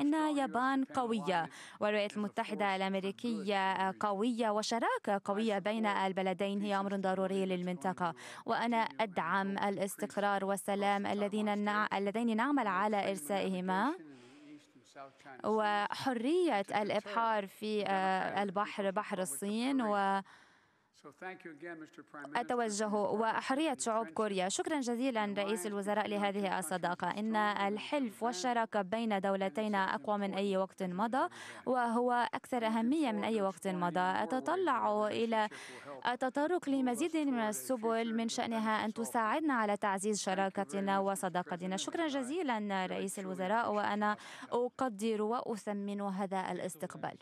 فإن يابان قوية والولايات المتحدة الأمريكية قوية وشراكة قوية بين البلدين هي أمر ضروري للمنطقة وأنا أدعم الاستقرار والسلام الذين اللذين نعمل على إرسائهما وحرية الإبحار في آه، البحر بحر الصين و أتوجه وحرية شعوب كوريا شكرا جزيلا رئيس الوزراء لهذه الصداقة إن الحلف والشراكة بين دولتينا أقوى من أي وقت مضى وهو أكثر أهمية من أي وقت مضى أتطلع إلى التطرق لمزيد من السبل من شأنها أن تساعدنا على تعزيز شراكتنا وصداقتنا شكرا جزيلا رئيس الوزراء وأنا أقدر وأثمن هذا الاستقبال